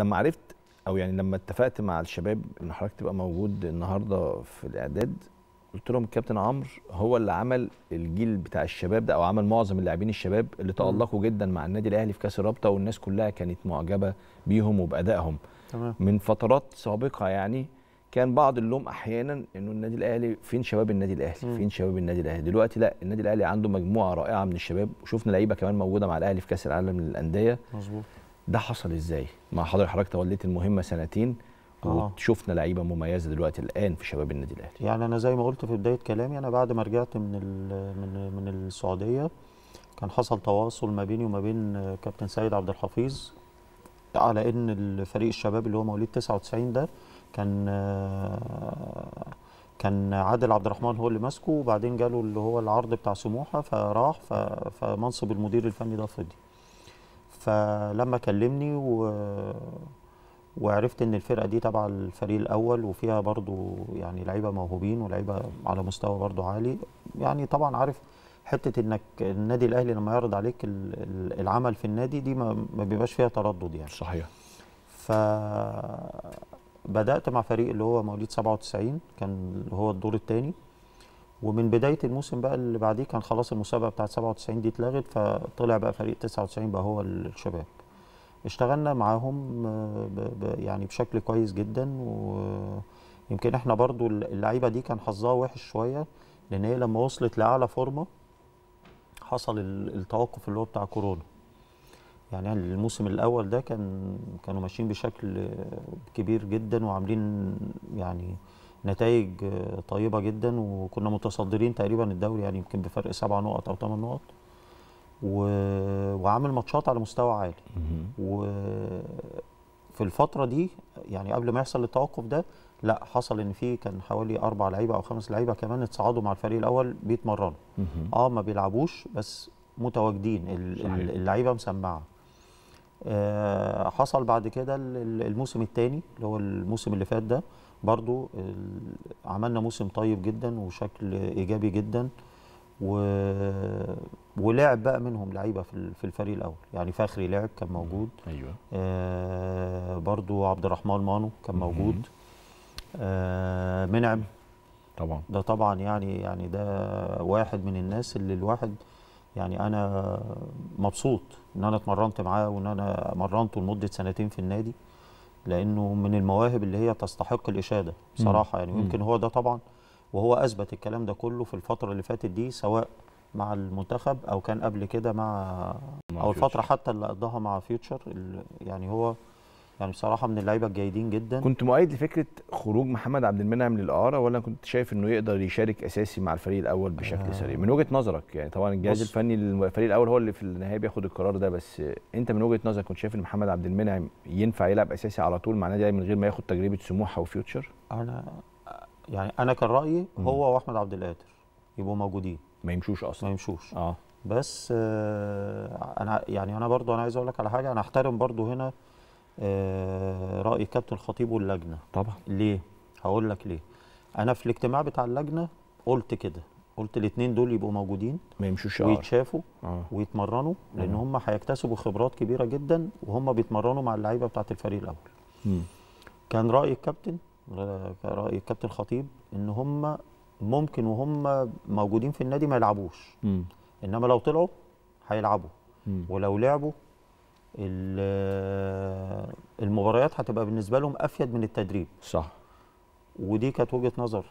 لما عرفت او يعني لما اتفقت مع الشباب ان حضرتك تبقى موجود النهارده في الاعداد قلت لهم كابتن عمرو هو اللي عمل الجيل بتاع الشباب ده او عمل معظم اللاعبين الشباب اللي تالقوا جدا مع النادي الاهلي في كاس الرابطه والناس كلها كانت معجبه بيهم وبادائهم تمام. من فترات سابقه يعني كان بعض اللوم احيانا انه النادي الاهلي فين شباب النادي الاهلي فين شباب النادي الاهلي دلوقتي لا النادي الاهلي عنده مجموعه رائعه من الشباب وشفنا لعيبه كمان موجوده مع الاهلي في كاس العالم للانديه مظبوط ده حصل ازاي مع حضرتك حضرتك توليت المهمه سنتين آه. وشفنا لعيبه مميزه دلوقتي الان في شباب النادي الاهلي يعني انا زي ما قلت في بدايه كلامي انا بعد ما رجعت من من من السعوديه كان حصل تواصل ما بيني وما بين كابتن سيد عبد الحفيظ على ان الفريق الشباب اللي هو مواليد 99 ده كان كان عادل عبد الرحمن هو اللي ماسكه وبعدين جاله اللي هو العرض بتاع سموحه فراح فمنصب المدير الفني ده فضي فلما كلمني و... وعرفت ان الفرقه دي تبع الفريق الاول وفيها برضو يعني لعيبه موهوبين ولعيبه على مستوى برضو عالي يعني طبعا عارف حته انك النادي الاهلي لما يعرض عليك العمل في النادي دي ما, بيبقاش فيها تردد يعني صحيح ف بدات مع فريق اللي هو مواليد 97 كان هو الدور الثاني ومن بدايه الموسم بقى اللي بعديه كان خلاص المسابقه بتاعت 97 دي اتلغت فطلع بقى فريق 99 بقى هو الشباب اشتغلنا معاهم آه، يعني بشكل كويس جدا ويمكن احنا برضو اللعيبه دي كان حظها وحش شويه لان هي لما وصلت لاعلى فورمه حصل التوقف اللي هو بتاع كورونا يعني الموسم الاول ده كان كانوا ماشيين بشكل كبير جدا وعاملين يعني نتائج آه، طيبه جدا وكنا متصدرين تقريبا الدوري يعني يمكن بفرق سبع نقط او ثمان نقط و... وعامل ماتشات على مستوى عالي وفي الفتره دي يعني قبل ما يحصل التوقف ده لا حصل ان في كان حوالي اربع لعيبه او خمس لعيبه كمان اتصعدوا مع الفريق الاول بيتمرنوا اه ما بيلعبوش بس متواجدين اللعيبه مسمعه آه حصل بعد كده الموسم الثاني اللي هو الموسم اللي فات ده برضو عملنا موسم طيب جدا وشكل ايجابي جدا و... ولعب بقى منهم لعيبه في الفريق الاول يعني فخري لعب كان موجود ايوه آه برضو عبد الرحمن مانو كان موجود آه منعم طبعا ده طبعا يعني يعني ده واحد من الناس اللي الواحد يعني انا مبسوط ان انا اتمرنت معاه وان انا مرنته لمده سنتين في النادي لانه من المواهب اللي هي تستحق الاشاده بصراحه يعني يمكن هو ده طبعا وهو اثبت الكلام ده كله في الفتره اللي فاتت دي سواء مع المنتخب او كان قبل كده مع, مع او الفتره حتى اللي قضاها مع فيوتشر يعني هو يعني بصراحه من اللعيبه الجيدين جدا كنت مؤيد لفكره خروج محمد عبد المنعم للإعارة ولا كنت شايف انه يقدر يشارك اساسي مع الفريق الاول بشكل آه. سريع من وجهه نظرك يعني طبعا الجهاز الفني للفريق الاول هو اللي في النهايه بياخد القرار ده بس انت من وجهه نظرك كنت شايف ان محمد عبد المنعم ينفع يلعب اساسي على طول مع نادي من غير ما ياخد تجربه سموحه وفيوتشر انا يعني انا كان رايي هو واحمد عبد القادر يبقوا موجودين ما يمشوش اصلا ما يمشوش اه بس آه انا يعني انا برضو انا عايز اقول لك على حاجه انا احترم برضو هنا آه، راي كابتن خطيب واللجنه طبعا ليه هقول لك ليه انا في الاجتماع بتاع اللجنه قلت كده قلت الاثنين دول يبقوا موجودين ما يمشوش ويتشافوا آه. ويتمرنوا لان آه. هم هيكتسبوا خبرات كبيره جدا وهم بيتمرنوا مع اللعيبه بتاعه الفريق الاول م. كان راي الكابتن راي الكابتن خطيب ان هم ممكن وهم موجودين في النادي ما يلعبوش م. انما لو طلعوا هيلعبوا ولو لعبوا المباريات هتبقى بالنسبه لهم افيد من التدريب صح ودي كانت وجهه نظر